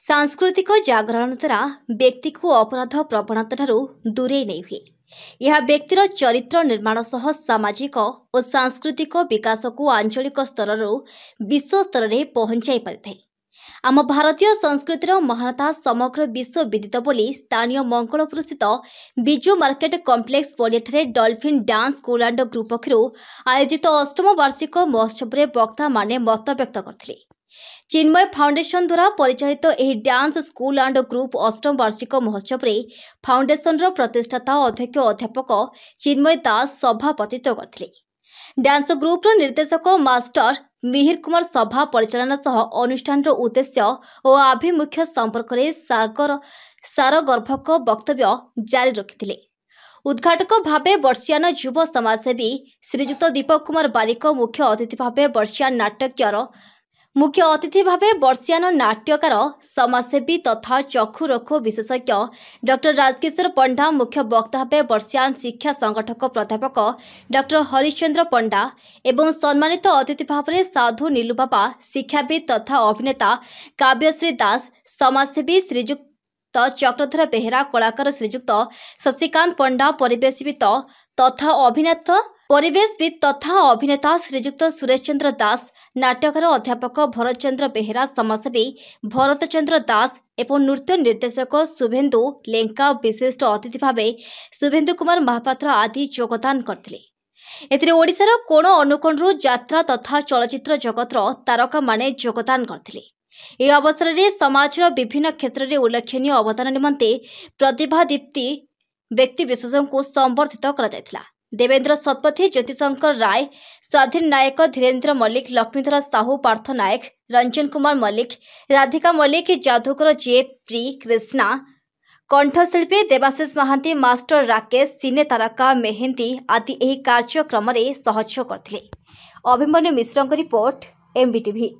ସାଂସ୍କୃତିକ ଜାଗରଣ ଦ୍ୱାରା ବ୍ୟକ୍ତିକୁ ଅପରାଧ ପ୍ରବଣତାଠାରୁ ଦୂରେଇ ନେଇ ହୁଏ ଏହା ବ୍ୟକ୍ତିର ଚରିତ୍ର ନିର୍ମାଣ ସହ ସାମାଜିକ ଓ ସାଂସ୍କୃତିକ ବିକାଶକୁ ଆଞ୍ଚଳିକ ସ୍ତରରୁ ବିଶ୍ୱସ୍ତରରେ ପହଞ୍ଚାଇ ପାରିଥାଏ ଆମ ଭାରତୀୟ ସଂସ୍କୃତିର ମହାନତା ସମଗ୍ର ବିଶ୍ୱ ବିଦିତ ବୋଲି ସ୍ଥାନୀୟ ମଙ୍ଗଳପୁରସ୍ଥିତ ବିଜୁ ମାର୍କେଟ କମ୍ପ୍ଲେକ୍ସ ପଡ଼ିଆଠାରେ Dolphin dance school and group ପକ୍ଷରୁ ଆୟୋଜିତ ଅଷ୍ଟମ ବାର୍ଷିକ ମହୋତ୍ସବରେ ବକ୍ତାମାନେ ମତବ୍ୟକ୍ତ କରିଥିଲେ ଚିନ୍ମୟ ଫାଉଣ୍ଡେସନ୍ ଦ୍ୱାରା ପରିଚାଳିତ ଏହି ଡ୍ୟାନ୍ସ ସ୍କୁଲ୍ ଆଣ୍ଡ ଗ୍ରୁପ୍ ଅଷ୍ଟମ ବାର୍ଷିକ ମହୋତ୍ସବରେ ଫାଉଣ୍ଡେସନର ପ୍ରତିଷ୍ଠାତା ଅଧ୍ୟକ୍ଷ ଅଧ୍ୟାପକ ଚିନ୍ମୟ ଦାସ ସଭାପତିତ୍ୱ କରିଥିଲେ ଡ୍ୟାନ୍ସ ଗ୍ରୁପ୍ର ନିର୍ଦ୍ଦେଶକ ମାଷ୍ଟର ମିହିର କୁମାର ସଭା ପରିଚାଳନା ସହ ଅନୁଷ୍ଠାନର ଉଦ୍ଦେଶ୍ୟ ଓ ଆଭିମୁଖ୍ୟ ସମ୍ପର୍କରେ ସାଗର ସାରଗର୍ଭକ ବକ୍ତବ୍ୟ ଜାରି ରଖିଥିଲେ ଉଦ୍ଘାଟକ ଭାବେ ବର୍ଷିଆନ ଯୁବ ସମାଜସେବୀ ଶ୍ରୀଯୁକ୍ତ ଦୀପକ କୁମାର ବାରିକ ମୁଖ୍ୟ ଅତିଥି ଭାବେ ବର୍ଷିଆନ ନାଟକୀୟର ମୁଖ୍ୟ ଅତିଥି ଭାବେ ବର୍ଷିଆନ ନାଟ୍ୟକାର ସମାଜସେବୀ ତଥା ଚକ୍ଷୁ ରୋଖୁ ବିଶେଷଜ୍ଞ ଡକ୍ଟର ରାଜକିଶୋର ପଣ୍ଡା ମୁଖ୍ୟ ବକ୍ତା ଭାବେ ବର୍ଷିଆନ ଶିକ୍ଷା ସଂଗଠକ ପ୍ରାଧ୍ୟାପକ ଡକ୍ଟର ହରିଶ୍ଚନ୍ଦ୍ର ପଣ୍ଡା ଏବଂ ସମ୍ମାନିତ ଅତିଥି ଭାବରେ ସାଧୁ ନୀଲୁବାବା ଶିକ୍ଷାବିତ୍ ତଥା ଅଭିନେତା କାବ୍ୟଶ୍ରୀ ଦାସ ସମାଜସେବୀ ଶ୍ରୀଯୁକ୍ତ ତ ଚକ୍ରଧର ବେହେରା କଳାକାର ଶ୍ରୀଯୁକ୍ତ ଶଶିକାନ୍ତ ପଣ୍ଡା ପରିବେଶବିତ ତଥା ଅଭିନେତା ପରିବେଶବିତ୍ ତଥା ଅଭିନେତା ଶ୍ରୀଯୁକ୍ତ ସୁରେଶ ଚନ୍ଦ୍ର ଦାସ ନାଟ୍ୟକାର ଅଧ୍ୟାପକ ଭରତ ଚନ୍ଦ୍ର ବେହେରା ସମାଜସେବୀ ଭରତ ଚନ୍ଦ୍ର ଦାସ ଏବଂ ନୃତ୍ୟ ନିର୍ଦ୍ଦେଶକ ଶୁଭେନ୍ଦୁ ଲେଙ୍କା ବିଶିଷ୍ଟ ଅତିଥି ଭାବେ ଶୁଭେନ୍ଦୁ କୁମାର ମହାପାତ୍ର ଆଦି ଯୋଗଦାନ କରିଥିଲେ ଏଥିରେ ଓଡ଼ିଶାର କୋଣ ଅନୁକୋଣରୁ ଯାତ୍ରା ତଥା ଚଳଚ୍ଚିତ୍ର ଜଗତର ତାରକାମାନେ ଯୋଗଦାନ କରିଥିଲେ ଏହି ଅବସରରେ ସମାଜର ବିଭିନ୍ନ କ୍ଷେତ୍ରରେ ଉଲ୍ଲେଖନୀୟ ଅବଦାନ ନିମନ୍ତେ ପ୍ରତିଭାଦୀପ୍ତି ବ୍ୟକ୍ତିବିଶେଷଙ୍କୁ ସମ୍ବର୍ଦ୍ଧିତ କରାଯାଇଥିଲା ଦେବେନ୍ଦ୍ର ଶତପଥୀ ଜ୍ୟୋତିଶଙ୍କର ରାୟ ସ୍ୱାଧୀନ ନାୟକ ଧୀରେନ୍ଦ୍ର ମଲ୍ଲିକ ଲକ୍ଷ୍ମୀଧର ସାହୁ ପାର୍ଥ ନାୟକ ରଞ୍ଜନ କୁମାର ମଲ୍ଲିକ ରାଧିକା ମଲ୍ଲିକ ଯାଦୁକର ଜେ ପ୍ରି କ୍ରିଷ୍ଣା କଣ୍ଠଶିଳ୍ପୀ ଦେବାଶିଷ ମହାନ୍ତି ମାଷ୍ଟର ରାକେଶ ସିନେ ତାରକା ମେହେନ୍ଦି ଆଦି ଏହି କାର୍ଯ୍ୟକ୍ରମରେ ସହଯୋଗ କରିଥିଲେ ଅଭିମନ୍ୟୁ ମିଶ୍ରଙ୍କ ରିପୋର୍ଟ ଏମ୍ବିଟିଭି